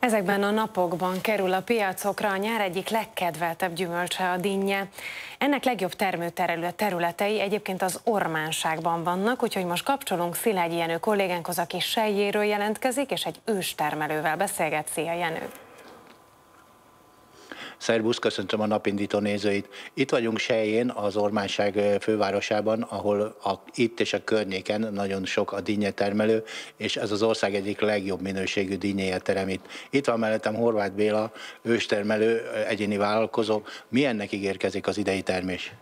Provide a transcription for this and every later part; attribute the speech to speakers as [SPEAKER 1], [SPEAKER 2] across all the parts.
[SPEAKER 1] Ezekben a napokban kerül a piacokra a nyár egyik legkedveltebb gyümölcse a dinnye. Ennek legjobb termőterület területei egyébként az ormánságban vannak, úgyhogy most kapcsolunk Szilágyi Jenő kollégánkhoz, aki sejjéről jelentkezik, és egy őstermelővel beszélget. Szia Jenő!
[SPEAKER 2] Szerbusz, köszöntöm a napindító nézőit. Itt vagyunk Sején, az Ormánság fővárosában, ahol a, itt és a környéken nagyon sok a dinnye termelő, és ez az ország egyik legjobb minőségű dinnyéje teremít. Itt van mellettem Horváth Béla, őstermelő, egyéni vállalkozó. Milyennek ígérkezik az idei termés?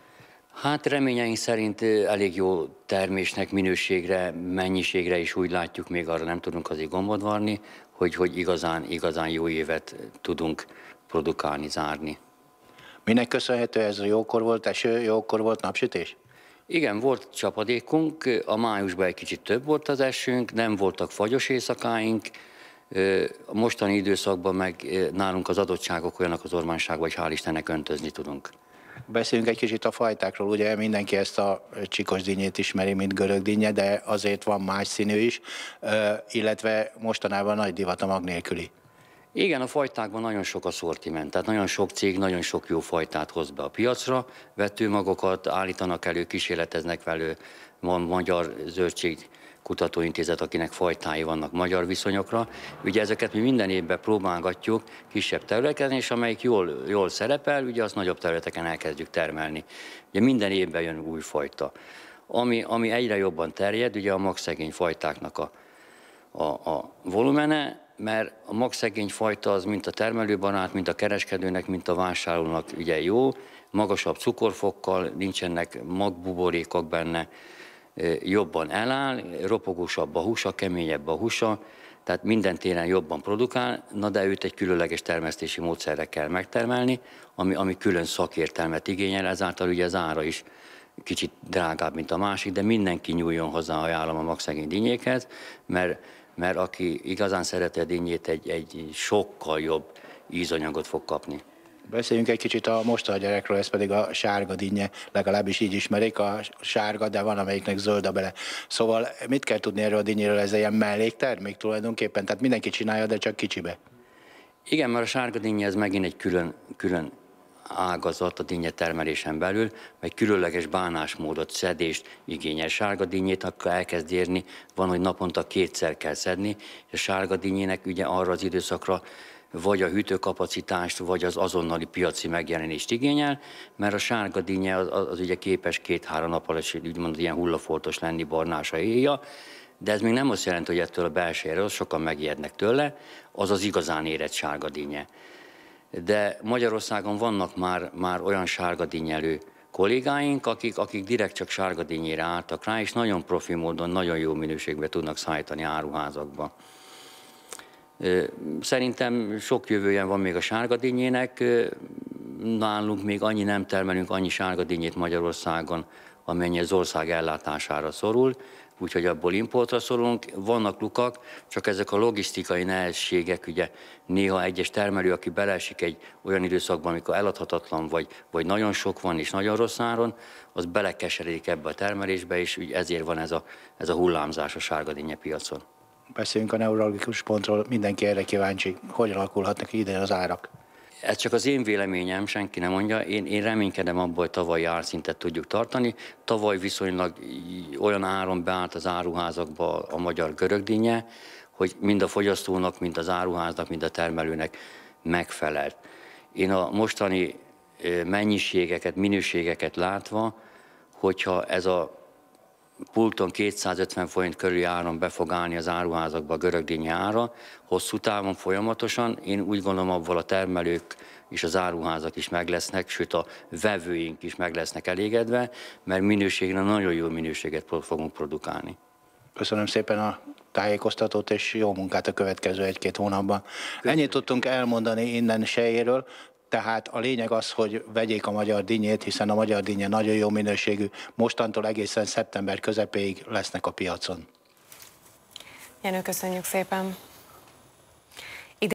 [SPEAKER 1] Hát reményeink szerint elég jó termésnek, minőségre, mennyiségre is úgy látjuk, még arra nem tudunk azért gombod varni, hogy, hogy igazán, igazán jó évet tudunk produkálni, zárni. Minek
[SPEAKER 2] köszönhető ez? Jókor volt eső, jókor volt napsütés?
[SPEAKER 1] Igen, volt csapadékunk, a májusban egy kicsit több volt az esőnk, nem voltak fagyos éjszakáink, a mostani időszakban meg nálunk az adottságok olyanak az ormánságban, hogy hál' Istennek öntözni tudunk.
[SPEAKER 2] Beszéljünk egy kicsit a fajtákról, ugye mindenki ezt a csikos dinnyét ismeri, mint görög dinnye, de azért van más színű is, illetve mostanában nagy divat a magnélküli.
[SPEAKER 1] Igen, a fajtákban nagyon sok a szortiment, tehát nagyon sok cég nagyon sok jó fajtát hoz be a piacra, vetőmagokat állítanak elő, kísérleteznek velő, van magyar zöldség kutatóintézet, akinek fajtái vannak magyar viszonyokra. Ugye ezeket mi minden évben próbálgatjuk kisebb területeken, és amelyik jól, jól szerepel, ugye azt nagyobb területeken elkezdjük termelni. Ugye minden évben jön új fajta. Ami, ami egyre jobban terjed, ugye a magszegény fajtáknak a, a, a volumene, mert a magszegény fajta az mint a termelőbanát, mint a kereskedőnek, mint a vásárlónak ugye jó, magasabb cukorfokkal, nincsenek magbuborékok benne, jobban eláll, ropogósabb a húsa, keményebb a húsa, tehát minden téren jobban produkál, na de őt egy különleges termesztési módszerre kell megtermelni, ami, ami külön szakértelmet igényel, ezáltal ugye az ára is kicsit drágább, mint a másik, de mindenki nyúljon hozzá, ha ajánlom a magszegény dinnyékhez, mert mert aki igazán szeret edényét, egy, egy sokkal jobb ízanyagot fog kapni.
[SPEAKER 2] Beszéljünk egy kicsit a mostani gyerekről, ez pedig a sárga dinnye, legalábbis így ismerik a sárga, de van amelyiknek zöld a bele. Szóval mit kell tudni erről a dinnyéről, ez ilyen melléktermék tulajdonképpen? Tehát mindenki csinálja, de csak
[SPEAKER 1] kicsibe. Igen, mert a sárga dinnye ez megint egy külön, külön ágazat a dinnye termelésen belül, vagy különleges bánásmódot, szedést igényel. Sárga dinnyét, akkor elkezd érni, van, hogy naponta kétszer kell szedni, és a sárga dinnyének ugye arra az időszakra vagy a hűtőkapacitást, vagy az azonnali piaci megjelenést igényel, mert a sárga dinnye az, az, az ugye képes két-három nap alatt úgymond ilyen hullafoltos lenni, barnása éja, de ez még nem azt jelenti, hogy ettől a belsőjéről sokan megijednek tőle, az az igazán érett sárga dinnye de Magyarországon vannak már, már olyan sárgadínyelő kollégáink, akik, akik direkt csak dinnyére álltak rá, és nagyon profi módon, nagyon jó minőségben tudnak szállítani áruházakba. Szerintem sok jövője van még a sárgadínyének, nálunk még annyi nem termelünk annyi dinnyét Magyarországon, amennyi az ország ellátására szorul, úgyhogy abból importra szorulunk. Vannak lukak, csak ezek a logisztikai nehézségek, ugye néha egyes termelő, aki beleesik egy olyan időszakban, amikor eladhatatlan vagy, vagy nagyon sok van és nagyon rossz áron, az belekeseredik ebbe a termelésbe, és ugye ezért van ez a, ez a hullámzás a sárgadénye piacon.
[SPEAKER 2] Beszéljünk a neurologikus pontról, mindenki erre kíváncsi, hogy alakulhatnak ide az árak
[SPEAKER 1] ez csak az én véleményem, senki nem mondja. Én, én reménykedem abból, hogy tavalyi árszintet tudjuk tartani. Tavaly viszonylag olyan áron beállt az áruházakba a magyar görögdínje, hogy mind a fogyasztónak, mind az áruháznak, mind a termelőnek megfelelt. Én a mostani mennyiségeket, minőségeket látva, hogyha ez a pulton 250 forint körül áron be fog állni az áruházakba a görögdényi ára, hosszú távon folyamatosan, én úgy gondolom abból a termelők és az áruházak is meg lesznek, sőt a vevőink is meg lesznek elégedve, mert minőségre nagyon jó minőséget fogunk produkálni.
[SPEAKER 2] Köszönöm szépen a tájékoztatót, és jó munkát a következő egy-két hónapban. Köszönöm. Ennyit tudtunk elmondani innen sejéről. Tehát a lényeg az, hogy vegyék a magyar dinnyét, hiszen a magyar dinnye nagyon jó minőségű. Mostantól egészen szeptember közepéig lesznek a piacon. Jenő, köszönjük szépen!